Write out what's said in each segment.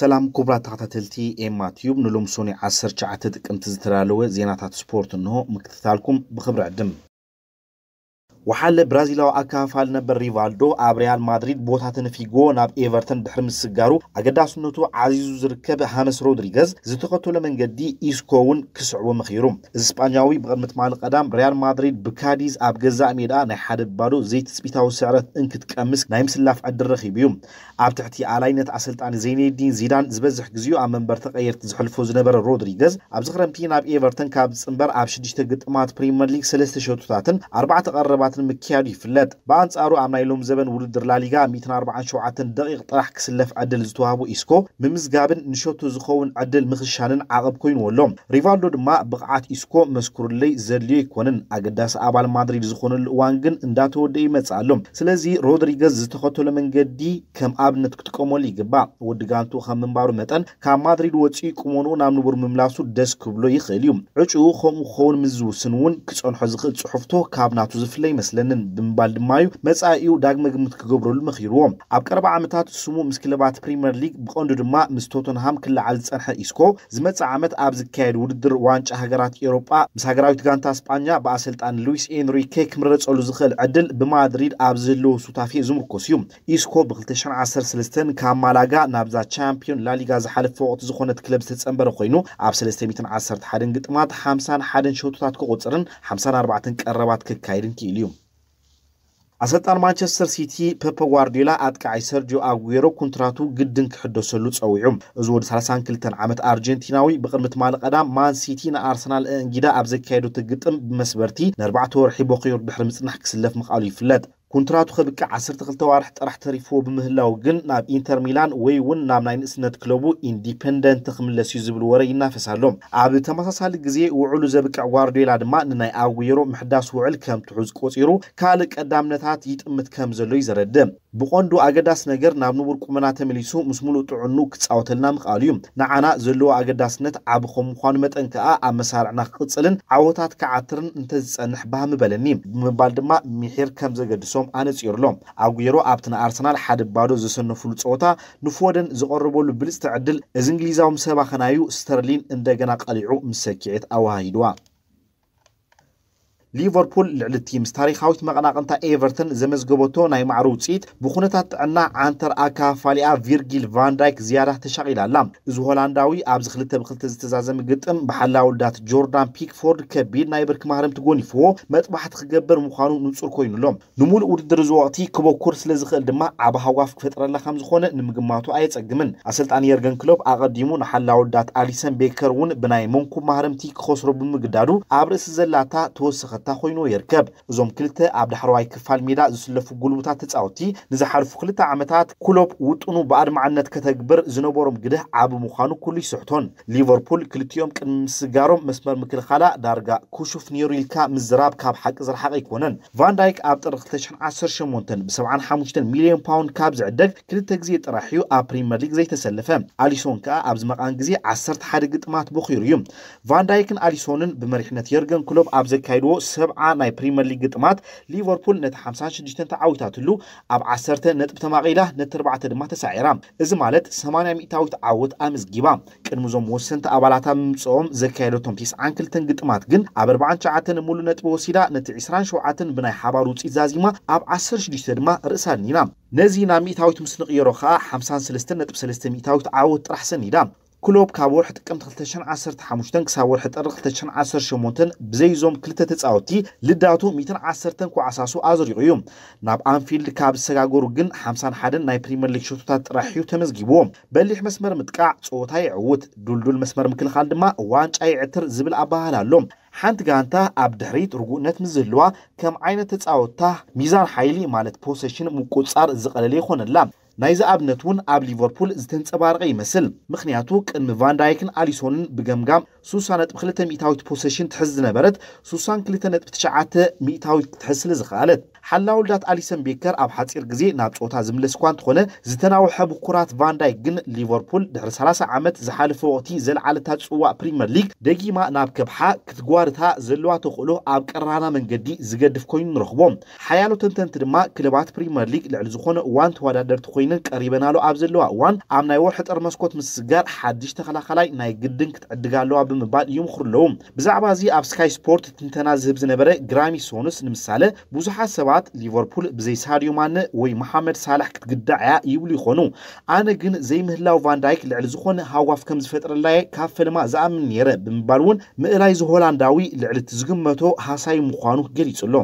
سلام كبرى تغطاتلتي ايما تيوب نلوم سوني عصر جاعتد قمت زترالوه زيناتات سبورت انهو مكتثالكم بخبر عدم ወሓለ ብራዚላዊ ኣካፋል ነበር ሪቫልዶ ኣብ ሪያል ማድሪድ ቦታ ተነፊጎ ናብ ኤቨርተን ድሕሪ ምስጋሩ ኣገዳስነቱ ዓዚዙ ዝርከብ ሃመስ ሮድሪገዝ ዝተኸተሎ መንገዲ ኢስኮ እውን ክስዕቦ መኺሩ እዚ ስጳኛዊ ብቕድሚት ማል ቀዳም ሪያል ማድሪድ ብካዲዝ ኣብ ገዛእ ሜዳ ናይ ሓደ ባዶ ዘይትፅቢታዊ ስዕረት እንክትቀምስ ናይ ምስላፍ ዕድል ረኺቡ እዩ ኣብ ትሕቲ ኣላይነት ኣሰልጣኒ ዘይነዲን ዚዳን ዝበዝሕ ግዜኡ ኣብ መንበር ተቀየርቲ ዝሕልፎ ዝነበረ ሮድሪገዝ ኣብዚ ክረምቲ ናብ ኤቨርተን ካብ ዝፅምበር ኣብ 6ዱሽተ ግጥማት ፕሪምየር ሊግ ሰለስተ ሸቱታትን ኣርባዕተ ቀረባት ቅጣት ንምክያዱ ይፍለጥ ብኣንጻሩ ኣብ ናይ ሎም ዘበን ውድድር ላሊጋ 147 ደቂቕ ጥራሕ ክስለፍ ዕድል ዝተዋህቦ ኢስኮ ምምዝጋብን ንሸቱ ዝኸውን ዕድል ምኽሻንን ዓቐብ ኮይንዎ ኣሎ ሪቫልዶ ድማ ብቕዓት ኢስኮ መስኩርለይ ዘድልዮ ይኮንን ኣገዳሲ ኣባል ማድሪድ ዝኾነሉ እዋን ግን እንዳተወደ ይመፅእ ኣሎ ስለዚ ሮድሪገዝ ዝተኸተሎ መንገዲ ከም ኣብነት ክጥቀመሉ ይግባእ ወዲ ጋንቱ ከም ምንባሩ መጠን ካብ ማድሪድ ወፂኡ ቁመንኡ ናብ ንቡር ምምላሱ ደስ ክብሎ ይኽእል እዩ ዕጭኡ ከምኡ ክኸውን ምዝውስን እውን ክፀንሖ ዝኽእል ፅሑፍቶ ካብ ናቱ ዝፍለ ይመስል ኣይመስለንን ብምባል ድማ እዩ መፃኢኡ ዳግመ ግምት ክገብረሉ መኺርዎም ኣብ ቀረባ ዓመታት ስሙ ምስ ክለባት ፕሪምየር ሊግ ብቐንዱ ድማ ምስ ቶተንሃም ክላዓል ዝፀንሐ ኢስኮ ዝመፅእ ዓመት ኣብ ዝካየድ ውድድር ዋንጫ ሃገራት ኤሮጳ ምስ ሃገራዊት ጋንታ ስጳኛ ብኣሰልጣን ሉዊስ ኤንሪኬ ክምረፀሉ ዝኽእል ዕድል ብማድሪድ ኣብ ዘለው ሱታፌ ዝምርኮስ እዩ ኢስኮ ብ 213 ካብ ማላጋ ናብዛ ቻምፒዮን ላሊጋ ዝሓለፈ ወቅቲ ዝኾነት ክለብ ዝተፀንበረ ኮይኑ ኣብ 311 ግጥማት 51 ሸቶታት ክቁፅርን 54 ቀረባት ክካየድን ክኢሉ እዩ ኣሰልጣን ማንቸስተር ሲቲ ፔፐ ጓርዲዮላ ኣጥቃዓይ ሰርጂዮ ኣጉሮ ኩንትራቱ ግድን ክሕደሰሉ ፀዊዑ እዚ ወዲ 32 ዓመት ኣርጀንቲናዊ ብቅድሚ ትማሊ ቀዳም ማን ሲቲ ንኣርሰናል እንጊዳ ኣብ ዘካየዶ ትግጥም ብመስበርቲ ንኣርባዕተ ወርሒ ቦኪሩ ድሕሪ ምፅናሕ ክስለፍ ምቃሉ ይፍለጥ ኮንትራቱ ከብቅዕ 12 ዋርሒ ጥራሕ ተሪፍዎ ብምህላው ግን ናብ ኢንተር ሚላን ወይ እውን ናብ ናይ ንእስነት ክለቡ ኢንዲፐንደንት ክምለስ እዩ ዝብል ወረ ይናፈሳሎ ኣብ ተመሳሳሊ ግዜ ውዕሉ ዘብቅዕ ጓርዲዮላ ድማ ንናይ ኣጉየሮ ምሕዳስ ውዕል ከም ትሑዝ ቆፂሩ ካልእ ቀዳምነታት ይጥምት ከም ዘሎ እዩ ዘረድእ ብቆንዱ ኣገዳስ ነገር ናብ ንቡር ቁመና ተመሊሱ ምስ ሙሉእ ጥዕኑ ክፃወተልና ምኽኣሉ እዩ ንዓና ዘለዎ ኣገዳስነት ዓብ ከም ምኳኑ መጠን ከዓ ኣብ መሳርዕና ክቅፅልን ዓወታት ክዓትርን እንተዝፀንሕ ባህ ምበለኒ ብምባል ድማ ሚሒር ከም ዘገድሶም ኣነፂሩሎም ኣጉሮ ኣብቲ ንኣርሰናል ሓደ ባዶ ዘሰነፍሉ ፀወታ ንፎደን ዝቐርበሉ ብልፅቲ ዕድል እዚ እንግሊዛዊ ሰባኸናዩ ስተርሊን እንደገና ቀሊዑ ምስ ሰኪዒት ኣዋሂድዋ ሊቨርፑል ልዕሊ እቲ ምስ ታሪካዊት መቐናቕንታ ኤቨርተን ዘመዝገበቶ ናይ ማዕሩ ውፅኢት ብኩነታት ጥዕና ዓንተር ኣካፋሊኣ ቪርጊል ቫንዳይክ ዝያዳ ተሻቂላ ኣላ እዚ ሆላንዳዊ ኣብዚ ክልተ ብክልተ ዝተዛዘመ ግጥም ብሓላ ውልዳት ጆርዳን ፒክፎርድ ከቢድ ናይ ብርኪ ማህርም ትጎኒፍዎ መጥባሕቲ ክገብር ምኳኑ ንፁር ኮይኑሎም ንሙሉእ ውድድር ዝወቅቲ ክበኩር ስለ ዝኽእል ድማ ዓብ ሃዋፍ ክፈጥረላ ከም ዝኾነ ንምግማቱ ኣየፀግምን ኣሰልጣን የርገን ክሎብ ኣቐዲሙ ንሓላ ውልዳት ኣሊሰን ቤከር እውን ብናይ መንኩብ ማህርምቲ ክኸስሮ ብምግዳዱ ኣብ ርእሲ ዘላታ ተወሰኸት ዝፀጥታ ኮይኑ ይርከብ እዞም ክልተ ኣብ ዳሕረዋይ ክፋል ሜዳ ዝስለፉ ጉልቡታት ተፃወቲ ንዝሓልፉ ክልተ ዓመታት ኩሎብ ውጥኑ ብኣድማዓነት ከተግብር ዝነበሮም ግድህ ዓብ ምዃኑ ኩሉ ይስሕቶን ሊቨርፑል ክልቲኦም ቅድሚ ምስጋሮም መስመር ምክልኻላ ዳርጋ ክሹፍ ነይሩ ኢልካ ምዝራብ ካብ ሓቂ ዝረሓቐ ኣይኮነን ቫንዳይክ ኣብ ጥሪ 2018 ብ75 ሚልዮን ፓውንድ ካብ ዝዕደግ ክልተ ግዜ ጥራሕ እዩ ኣብ ፕሪምየር ሊግ ዘይተሰለፈ ኣሊሶን ከዓ ኣብ ዝመቓን ግዜ 11 ግጥማት ብኺሩ እዩ ቫንዳይክን ኣሊሶንን ብመሪሕነት የርገን ክሎብ ኣብ ዘካይድዎ ሰብዓ ናይ ፕሪምየር ሊግ ግጥማት ሊቨርፑል ነቲ 56 ተዓዊታትሉ ኣብ 1 10 ነጥብ ተማቒላ ነቲ 4 ድማ ተሳዒራ እዚ ማለት 80 ሚእታዊት ዓወት ኣመዝጊባ ቅድሚዞም ወሰንቲ ኣባላታ ምምፅኦም ዘካየደቶም 92 ግጥማት ግን ኣብ 49 ሙሉእ ነጥቢ ወሲዳ ነቲ 27 ብናይ ሓባር ውፅኢት ዛዚማ ኣብ 16 ድማ ርእሳ ኒና ነዚ ናብ ሚእታዊት ምስ ንቕየሮ ከዓ 53 ነጥቢ 3 ሚታዊት ዓወት ጥራሕ ሰኒዳ كلوب كاب ورح تقم 2015 كساب ورح تقر 2018 بزيزوم كلتا تساوتي لداتو 110 كو عساسو ازريو يوم ناب انفيلد كاب سغاغورو جن 51 ناي بريمير ليج شوتات راحيو تمزغيبو بليح مسمر متقع صوتا يعوت دلدل مسمر مكلخال دما وانጫይ ዕትር ዝብል ኣባህል ኣሎ ሓንቲ ጋንታ ኣብ ድሕሪት ርጉእነት ምስ ዝህልዋ ከም ዓይነት ተፃወታ ሚዛን ሓይሊ ማለት ፖሰሽን ምቁፃር ዝቐለለ ይኮነላ ናይዚ ኣብነት እውን ኣብ ሊቨርፑል ዝተንፀባረቐ ይመስል ምክንያቱ ቅድሚ ቫንዳይክን ኣሊሶንን ብገምጋም 60.2 ሚታዊት ፖሰሽን ትሕዝ ዝነበረት ነጥ 62.9 ሚታዊት ክትሕዝ ስለ ዝኽኣለት ሓላ ውልዳት ኣሊሰን ቤከር ኣብ ሓፂር ግዜ ናብ ፆታ ዝምለስ እኳ እንትኾነ ዝተናውሐ ብኩራት ቫንዳይክ ግን ሊቨርፑል ድሕሪ 30 ዓመት ዝሓለፈ ወቅቲ ዘለዓለታ ፅዋዕ ፕሪምየር ሊግ ደጊማ ናብ ከብሓ ክትጓርታ ዘለዋ ተኽእሎ ኣብ ቀራና መንገዲ ዝገድፍ ኮይኑ ንረኽቦም ሓያሎ ተንተንቲ ድማ ክለባት ፕሪምየር ሊግ ልዕሊ ዝኾነ እዋን ተወዳደርቲ ኮይኑ ኮይኑ ቀሪበናሎ ኣብ ዘለዋ እዋን ኣብ ናይ ወርሒ ጥር መስኮት ምስስጋር ሓድሽ ተኸላኸላይ ናይ ግድን ክትዕድጋ ኣለዋ ብምባል ይምክሩ ኣለዉ ብዛዕባ እዚ ኣብ ስካይ ስፖርት ትንተና ዝህብ ዝነበረ ግራሚ ሶኑስ ንምሳሌ ብዙሓት ሰባት ሊቨርፑል ብዘይ ሳድዮ ማነ ወይ መሓመድ ሳላሕ ክትግዳዕ እያ ይብሉ ይኮኑ ኣነ ግን ዘይምህላው ቫንዳይክ ልዕሊ ዝኾነ ሃዋፍ ከም ዝፈጥረላየ ካብ ፈልማ ዝኣምን ነረ ብምባል እውን ምእላይ ዝሆላንዳዊ ልዕሊ እቲ ዝግመቶ ሃሳይ ምኳኑ ገሊጹ ኣሎ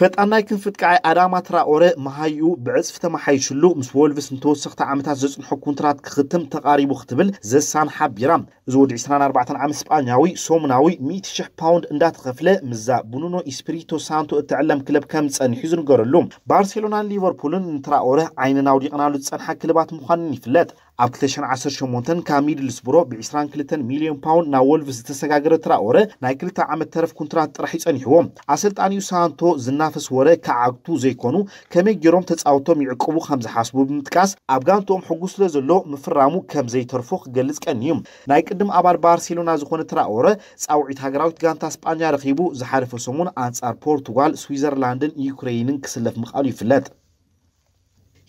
ፈጣን ናይ ክንፊት ኣዳማ ትራኦረ መሃይኡ ብዕፅፊ ተመሓይሽሉ ምስ ወልቭስ ንተወሰኽቲ ዓመታት ዘፅንሖ ኩንትራት ክኽትም ተቃሪቡ ክትብል ዘሳን ሓቢራ እዚ ወዲ 24 ዓመት ስጳኛዊ ሶሙናዊ 1000 ፓውንድ እንዳተኸፍለ ምዛ ቡኑኖ ኢስፒሪቶ ሳንቶ እትዕለም ክለብ ከም ፀኒሑ ዝንገረሉ ባርሴሎናን ሊቨርፑልን ንትራኦረ ዓይንን ኣውዲቕናሉ ዝፀንሓ ክለባት ምዃንን ይፍለጥ ኣብ 218 ካብ ሚድልስብሮ ብ22 ሚልዮን ፓውንድ ናብ ወልቭስ ዝተሰጋገረ ትራኦረ ናይ ክልተ ዓመት ተረፍ ኩንትራት ጥራሕ ይፀኒሕዎም ኣሰልጣኒኡ ሳንቶ ዝና እናፈስወረ ወረ ዓግቱ ዘይኮኑ ከመይ ገይሮም ተፃውቶም ይዕቅቡ ከም ዝሓስቡ ብምጥቃስ ኣብ ጋንቶኦም ሕጉስ ስለ ዘሎ ምፍራሙ ከም ዘይተርፎ ክገልፅ ቀኒዩ ናይ ቅድም ኣባል ባርሴሎና ዝኾነ ትራኦረ ፃውዒት ሃገራዊት ጋንታ ስጳኛ ረኺቡ ዝሓለፈ ሰሙን ኣንጻር ፖርቱጋል ስዊዘርላንድን ዩክሬይንን ክስለፍ ምቃሉ ይፍለጥ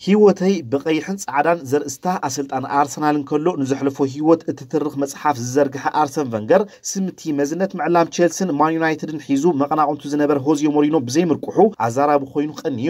ሂወተይ ብቐይሕን ጻዕዳን ዘርእስታ ኣሰልጣን ኣርሰናልን ከሎ ንዘሕለፎ ሂወት እትትርኽ መፅሓፍ ዝዘርግሐ ኣርሰን ቨንገር ስምቲ መዝነት ምዕላም ቸልስን ማን ዩናይትድን ሒዙ መቐናቕንቱ ዝነበረ ሆዚዮ ሞሪኖ ብዘይምርቅሑ ኣዛራቢ ኮይኑ ቀኒዩ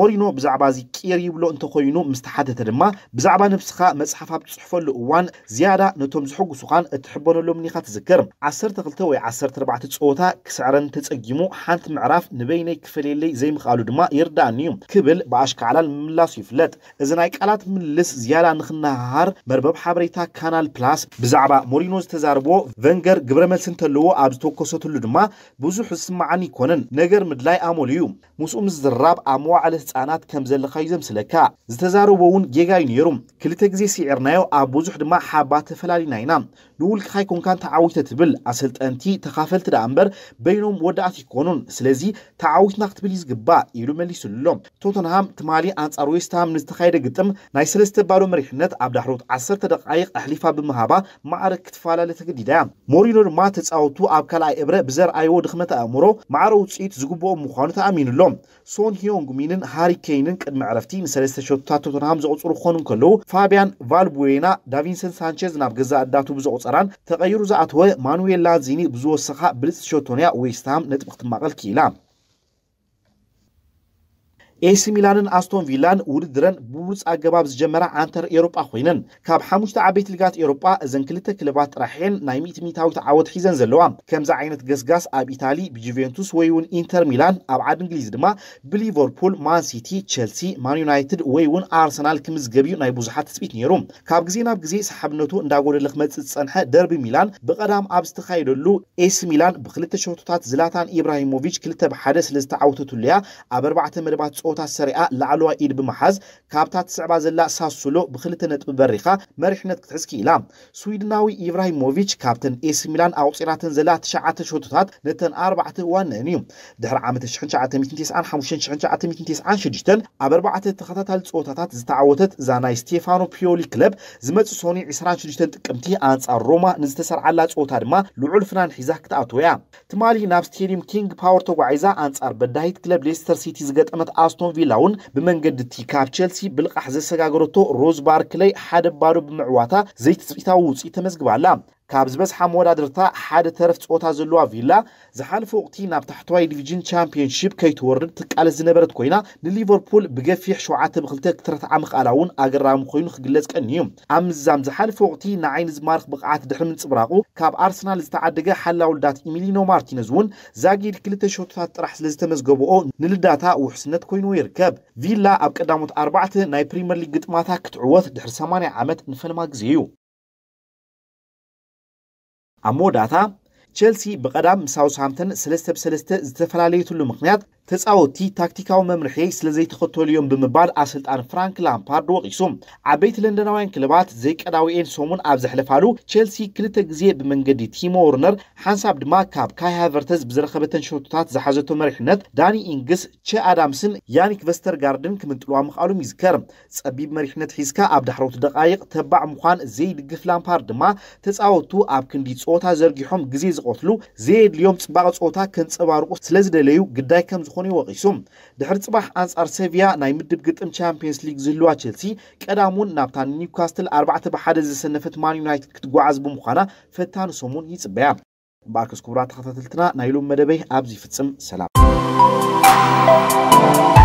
ሞሪኖ ብዛዕባ እዚ ቂር ይብሎ እንተኮይኑ ምስተሓተተ ድማ ብዛዕባ ንብስኻ መፅሓፍ ኣብ ትፅሕፈሉ እዋን ዝያዳ ነቶም ዝሕጉሱኻን እትሕበነሎም ኒኻ ትዝከር 12 ወይ 14 ፀወታ ክስዕረን ተፀጊሙ ሓንቲ ምዕራፍ ንበይነይ ክፈልየለይ ዘይምኽኣሉ ድማ ይርዳእኒ እዩ ክብል ብኣሽካዕላል ምምላስ እዩ ይፍለጥ እዚ ናይ ቃላት ምልልስ ዝያዳ ንክነሃሃር መርበብ ሓበሬታ ካናል ፕላስ ብዛዕባ ሞሪኖ ዝተዛርቦ ቨንገር ግብረ መልሲ እንተለዎ ኣብ ዝተወከሰትሉ ድማ ብዙሕ ዝስማዓን ይኮነን ነገር ምድላይ ኣመሉ እዩ ምስኡ ምስ ዝራብ ኣብ መዋዕለ ህፃናት ከም ዘለካ እዩ ዘምስለካ ዝተዛረቦ እውን ጌጋ እዩ ነይሩ ክልተ ግዜ ሲዕርናዮ ኣብ ብዙሕ ድማ ሓባ ተፈላለዩና ኢና ንውልክካይ ኮንካ ተዓዊተ ትብል ኣሰልጠንቲ ተካፈልቲ ዳ እምበር በይኖም ወዳእት ይኮኑን ስለዚ ተዓዊትና ክትብል እዩ ዝግባእ ኢሉ መሊሱሉሎም ቶተንሃም ትማሊ ኣንጻር ዌስት ደቂ ሃም ንዝተኻየደ ግጥም ናይ ሰለስተ ባዶ መሪሕነት ኣብ ዳሕሮት 1 10 ደቃይቕ ኣሕሊፋ ብምሃባ ማዕረ ክትፈላለ ተገዲዳ እያ ሞሪኖ ድማ ተፃወቱ ኣብ ካልኣይ እብረ ብዘርኣይዎ ድኽመት ኣእምሮ ማዕረ ውፅኢት ዝግብኦ ምዃኑ ተኣሚኑሎም ሶን ሂዮንግሚንን ሃሪኬይንን ቅድሚ ዕረፍቲ ንሰለስተ ሸቶታት ቶተንሃም ዘቕፅሩ ክኾኑ ከለዉ ፋብያን ቫልቡዌና ዳቪንሰን ሳንቸዝ ናብ ገዛ እዳቱ ብዘቑፀራን ተቐይሩ ዝኣተወ ማኑዌል ላዚኒ ብዝወሰኻ ብልፅ ሸቶንያ ዌስትሃም ነጥቢ ክትማቐል ክኢላ ኤሲ ሚላንን ኣስቶን ቪላን ውድድረን ብብሉፅ ኣገባብ ዝጀመራ ኣንተር ኤሮጳ ኮይነን ካብ ሓሙሽተ ዓበይቲ ሊጋት ኤሮጳ እዘን ክልተ ክለባት ጥራሕን ናይ ሚእት ሚታዊት ዓወት ሒዘን ዘለዋ ከምዚ ዓይነት ገስጋስ ኣብ ኢታሊ ብጁቨንቱስ ወይ እውን ኢንተር ሚላን ኣብ ዓድ እንግሊዝ ድማ ብሊቨርፑል ማንሲቲ፣ ቸልሲ ማን ዩናይትድ ወይ እውን ኣርሰናል ክምዝገብ እዩ ናይ ብዙሓት ትፅቢት ነይሩ ካብ ግዜ ናብ ግዜ ሰሓብነቱ እንዳጎደለ ክመፅእ ዝፀንሐ ደርቢ ሚላን ብቐዳም ኣብ ዝተካየደሉ ኤሲ ሚላን ብክልተ ሸቶታት ዝላታን ኢብራሂሞቪች ክልተ ብሓደ ስለ ዝተዓወተትሉ እያ ኣብ ኣርባዕተ መደባት ቦታ ሰሪኣ ላዕለዋ ኢድ ብምሓዝ ካብታ ትስዕባ ዘላ ሳሱሎ ብክልተ ነጥቢ በሪኻ መሪሕነት ክትሕዝ ክኢላ ስዊድናዊ ኢብራሂሞቪች ካብተን ኤስ ሚላን ኣውፂራተን ዘላ ትሸዓተ ሸቶታት ነተን ኣርባዕተ ዋነአን እዩ ድሕሪ ዓመት 1995 ኣብ ኣርባዕተ ተኸታታሊ ፀወታታት ዝተዓወተት እዛ ናይ ስቴፋኖ ፒዮሊ ክለብ ዝመፅ ሶኒ 26 ጥቅምቲ ኣንፃር ሮማ ንዝተሰርዓላ ፀወታ ድማ ልዑል ፍናን ሒዛ ክትኣትወ እያ ትማሊ ናብ ስቴድየም ኪንግ ፓወር ተጓዒዛ ኣንፃር በዳሂት ክለብ ሌስተር ሲቲ ዝገጠመት ኣስ ኣስቶን ቪላ እውን ብመንገዲ እቲ ካብ ቸልሲ ብልቃሕ ዘሰጋገረቶ ሮዝ ባርክለይ ሓደ ባዶ ብምዕዋታ ዘይትፅኢታዊ ውፅኢት ተመዝግባ ኣላ ካብ ዝበዝሓ መወዳድርታ ሓደ ተረፍ ፀወታ ዘለዋ ቪላ ዝሓለፈ ወቅቲ ናብ ታሕተዋይ ዲቪዥን ቻምፒዮንሽፕ ከይትወርድ ትቃለስ ዝነበረት ኮይና ንሊቨርፑል ብገፊሕ 7 ብ2 ክትረትዓ ምኽኣላ እውን ኣገራሚ ኮይኑ ክግለጽ ቀኒ እዩ ኣብ ምዛም ዝሓለፈ ወቅቲ ንዓይኒ ዝማርክ ብቕዓት ድሕሪ ምንፅብራቁ ካብ ኣርሰናል ዝተዓደገ ሓላ ውልዳት ኢሚሊኖ ማርቲነዝ እውን ዛጊድ ክልተ ሸቶታት ጥራሕ ስለ ዝተመዝገብኦ ንልዳታ ውሕስነት ኮይኑ ይርከብ ቪላ ኣብ ቀዳሞት ኣርባዕተ ናይ ፕሪምየር ሊግ ግጥማታ ክትዕወት ድሕሪ 80 ዓመት ንፈልማ ግዜ እዩ ኣብ መወዳእታ ቸልሲ ብቐዳም ሳውስሃምተን 3 ብሰለስተ ዝተፈላለዩ ትሉ ምኽንያት ተፃወቲ ታክቲካዊ መምርሒ ስለዘይተኸተሉ እዮም ብምባል ኣሰልጣን ፍራንክ ላምፓርድ ወቂሱ ዓበይቲ ለንደናውያን ክልባት ዘይቀዳዊኤን ሰሙን ኣብ ዘሕለፋሉ ቸልሲ ክልተ ግዜ ብመንገዲ ቲሞ ወርነር ሓንሳብ ድማ ካብ ካይ ሃቨርተዝ ብዝረኸበተን ሸቶታት ዝሓዘቶ መሪሕነት ዳኒ ኢንግስ ቸ ኣዳምስን ያኒክ ቨስተርጋርድን ክምንጥልዋ ምኽኣሎም ይዝከር ፀቢብ መሪሕነት ሒዝካ ኣብ ዳሕረውቲ ደቃይቅ ተባዕ ምኳን ዘይድግፍ ላምፓርድ ድማ ተፃወቱ ኣብ ክንዲ ፀወታ ዘርጊሖም ግዜ ዝቆትሉ ዘየድልዮም ፅባቐ ፀወታ ከንፀባርቁ ስለዝደለዩ ግዳይ ከም ዝኾነ ምዃኑ ይወቒሱ ድሕሪ ፅባሕ ኣንጻር ሰቪያ ናይ ምድብ ግጥም ቻምፕንስ ሊግ ዝህልዋ ቸልሲ ቀዳሙን ናብታ ኒውካስትል 4 ብሓደ ዝሰነፈት ማን ዩናይትድ ክትጓዓዝ ብምዃና ፈታኒ ሰሙን ይፅበያ እምበኣርከስ ክቡራት ተኸታተልትና ናይ ሎም መደበይ ኣብዚ ይፍፅም ሰላም